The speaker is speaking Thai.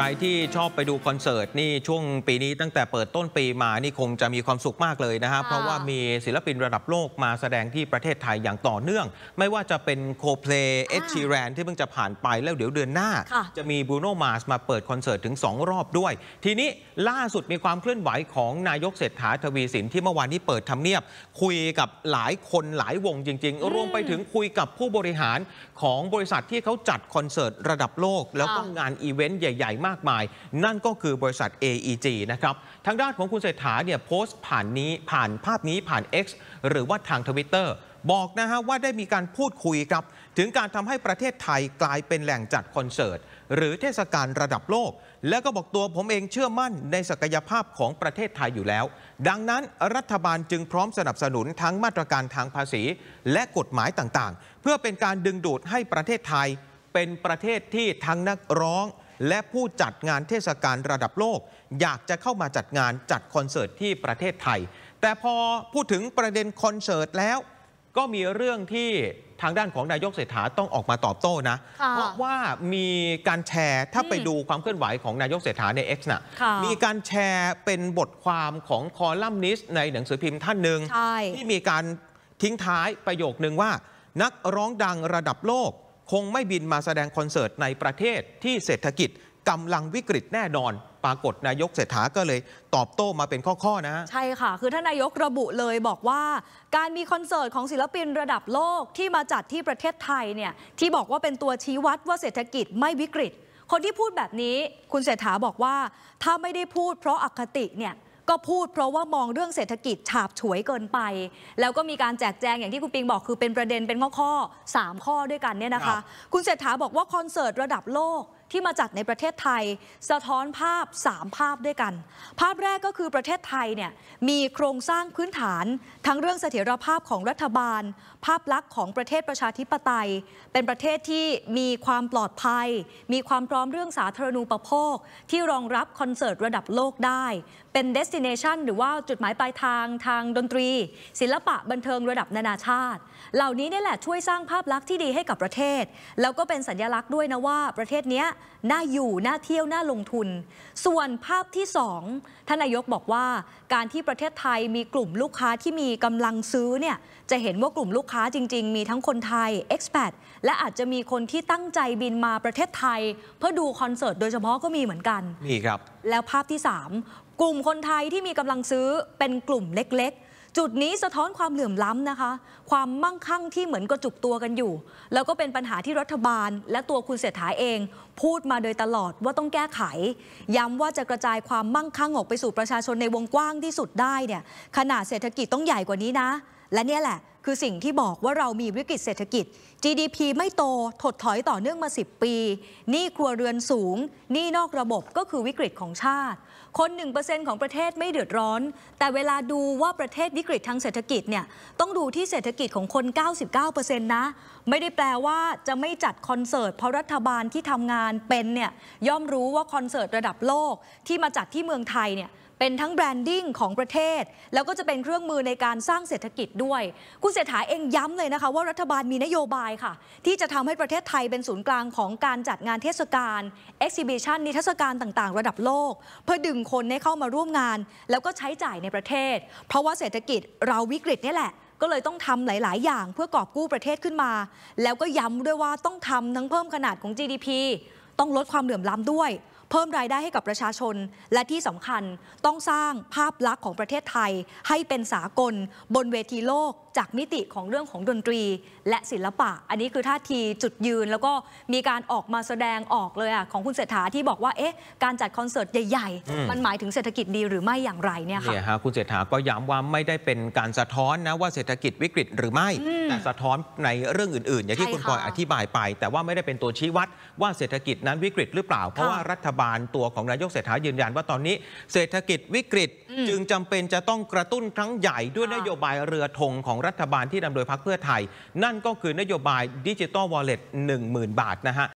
ใครที่ชอบไปดูคอนเสิร์ต นี่ช่วงปีนี้ตั้งแต่เปิดต้นปีมานี่คงจะมีความสุขมากเลยนะครับ เพราะว่ามีศิลปินระดับโลกมาแสดงที่ประเทศไทยอย่างต่อเนื่อง ไม่ว่าจะเป็นโคเพลเอชชีแรนที่เพิ่งจะผ่านไปแล้วเดี๋ยวเดือนหน้าจะมีบูโนมาสมาเปิดคอนเสิร์ตถึง 2 รอบด้วย ทีนี้ล่าสุดมีความเคลื่อนไหวของนายกเศรษฐาทวีสินที่เมื่อวานนี้เปิดทำเนียบคุยกับหลายคนหลายวงจริง ๆรวมไปถึงคุยกับผู้บริหารของบริษัทที่เขาจัดคอนเสิร์ตระดับโลก แล้วก็งานอีเวนต์ใหญ่ๆากมายนั่นก็คือบริษัท AEG นะครับ ทางด้านของคุณเศรษฐาเนี่ยโพสต์ผ่านนี้ผ่านภาพนี้ผ่าน X หรือว่าทางทวิตเตอร์บอกนะฮะ ว่าได้มีการพูดคุยครับ ถึงการทำให้ประเทศไทยกลายเป็นแหล่งจัดคอนเสิร์ต หรือเทศกาลระดับโลก และก็บอกตัวผมเองเชื่อมั่นในศักยภาพของประเทศไทยอยู่แล้ว ดังนั้น รัฐบาลจึงพร้อมสนับสนุนทั้งมาตรการทางภาษี และกฎหมายต่างๆ เพื่อเป็นการดึงดูดให้ประเทศไทยเป็นประเทศที่ทั้งนักร้องและผู้จัดงานเทศกาลระดับโลก อยากจะเข้ามาจัดงานจัดคอนเสิร์ตที่ประเทศไทยแต่พอพูดถึงประเด็นคอนเสิร์ตแล้ว ก็มีเรื่องที่ทางด้านของนายกเศรษฐาต้องออกมาตอบโต้นะเพราะว่ามีการแชร์ถ้าไปดูความเคลื่อนไหวของนายกเศรษฐาใน X นะ่ะมีการแชร์เป็นบทความของคอลัมนิสต์ในหนังสือพิมพ์ท่านหนึ่งที่มีการทิ้งท้ายประโยคนึงว่า นักร้องดังระดับโลกคงไม่บินมาแสดงคอนเสิร์ตในประเทศที่เศรษฐกิจกำลังวิกฤตแน่นอน ปรากฏนายกเศรษฐา ก็เลย ตอบโต้มาเป็นข้อๆนะ ใช่ค่ะ คือท่านนายกระบุเลยบอกว่าการมีคอนเสิร์ตของศิลปินระดับโลกที่มาจัดที่ประเทศไทยเนี่ย ที่บอกว่าเป็นตัวชี้วัดว่าเศรษฐกิจไม่วิกฤต คนที่พูดแบบนี้ คุณเศรษฐาบอกว่าถ้าไม่ได้พูด เพราะอคติเนี่ยก็พูดเพราะว่ามองเรื่องเศรษฐกิจฉาบฉวยเกินไป แล้วก็มีการแจกแจงอย่างที่คุณปิงบอกคือเป็นประเด็นเป็นข้อข้อ3ข้อด้วยกันเนี่ยนะคะ คุณเศรษฐาบอกว่าคอนเสิร์ตระดับโลกที่มาจัดในประเทศไทยสะท้อนภาพ 3 ภาพด้วยกัน ภาพแรกก็คือประเทศไทยเนี่ยมีโครงสร้างพื้นฐาน ทั้งเรื่องเสถียรภาพของรัฐบาล ภาพลักษณ์ของประเทศประชาธิปไตย เป็นประเทศที่มีความปลอดภัย มีความพร้อมเรื่องสาธารณูปโภค ที่รองรับคอนเสิร์ตระดับโลกได้เป็นเดสติเนชันหรือว่าจุดหมายปลายทางทางดนตรี ศิลปะบันเทิงระดับนานาชาติ เหล่านี้นี่แหละช่วยสร้างภาพลักษณ์ที่ดีให้กับประเทศ แล้วก็เป็นสัญลักษณ์ด้วยนะว่าประเทศนี้น่าอยู่ น่าเที่ยว น่าลงทุน ส่วนภาพที่ 2 ท่านนายกบอกว่าการที่ประเทศไทยมีกลุ่มลูกค้าที่มีกำลังซื้อเนี่ยจะเห็นว่ากลุ่มลูกค้าจริง ๆมีทั้งคนไทย expat และอาจจะมีคนที่ตั้งใจบินมาประเทศไทยเพื่อดูคอนเสิร์ตโดยเฉพาะก็มีเหมือนกันนี่ครับแล้วภาพที่ 3กลุ่มคนไทยที่มีกำลังซื้อเป็นกลุ่มเล็กๆ จุดนี้สะท้อนความเหลื่อมล้ำนะคะ ความมั่งคั่งที่เหมือนกระจุกตัวกันอยู่ แล้วก็เป็นปัญหาที่รัฐบาล และตัวคุณเศรษฐาเอง พูดมาโดยตลอดว่าต้องแก้ไข ย้ำว่าจะกระจายความมั่งคั่งออกไปสู่ประชาชนในวงกว้างที่สุดได้เนี่ยขนาดเศรษฐกิจต้องใหญ่กว่านี้นะ และเนี่ยแหละคือสิ่งที่บอกว่าเรามีวิกฤตเศรษฐกิจ GDP ไม่โต ถดถอยต่อเนื่องมา 10 ปี หนี้ครัวเรือนสูง หนี้นอกระบบก็คือวิกฤตของชาติ คน 1%ของประเทศไม่เดือดร้อน แต่เวลาดูว่าประเทศวิกฤตทางเศรษฐกิจเนี่ย ต้องดูที่เศรษฐกิจของคน 99%นะ ไม่ได้แปลว่าจะไม่จัดคอนเสิร์ตเพราะรัฐบาลที่ทำงานเป็นเนี่ย ย่อมรู้ว่าคอนเสิร์ตระดับโลกที่มาจัดที่เมืองไทยเนี่ย เป็นทั้งแบรนดิ้งของประเทศ แล้วก็จะเป็นเครื่องมือในการสร้างเศรษฐกิจด้วยคุณเศรษฐาเองย้ำเลยนะคะว่ารัฐบาลมีนโยบายค่ะ ที่จะทำให้ประเทศไทยเป็นศูนย์กลางของการจัดงานเทศกาลเอ็กซิบิชันนิทรรศการต่างๆ ระดับโลก เพื่อดึงคนให้เข้ามาร่วมงาน แล้วก็ใช้จ่ายในประเทศ เพราะว่าเศรษฐกิจเราวิกฤตนี่แหละ ก็เลยต้องทำหลายๆ อย่างเพื่อกอบกู้ประเทศขึ้นมา แล้วก็ย้ำด้วยว่าต้องทำทั้งเพิ่มขนาดของ GDP ต้องลดความเหลื่อมล้ำด้วยเพิ่มรายได้ให้กับประชาชนและที่สำคัญต้องสร้างภาพลักษณ์ของประเทศไทยให้เป็นสากล บนเวทีโลกจากมิติของเรื่องของดนตรี และศิลปะ อันนี้คือท่าทีจุดยืนแล้วก็มีการออกมาแสดงออกเลยอ่ะของคุณเศรษฐาที่บอกว่าเอ๊ะการจัดคอนเสิร์ตใหญ่ๆ มันหมายถึงเศรษฐกิจดีหรือไม่อย่างไรเนี่ยค่ะเนี่ยฮะคุณเศรษฐาก็ย้ำว่าไม่ได้เป็นการสะท้อนนะว่าเศรษฐกิจวิกฤตหรือไม่ แต่สะท้อนในเรื่องอื่นๆอย่างที่คุณกอยอธิบายไปแต่ว่าไม่ได้เป็นตัวชี้วัดว่าเศรษฐกิจนั้นวิกฤตหรือเปล่าเพราะว่ารัฐบาลตัวของนายกเศรษฐา ยืนยันว่าตอนนี้ เศรษฐกิจวิกฤตจึงจำเป็นจะต้องกระตุ้นครั้งใหญ่ด้วยนโยบายเรือธงของรัฐบาลที่นำโดยพรรคเพื่อไทย นั่นก็คือนโยบายดิจิตอลวอลเล็ตหนึ่งหมื่นบาทนะฮะ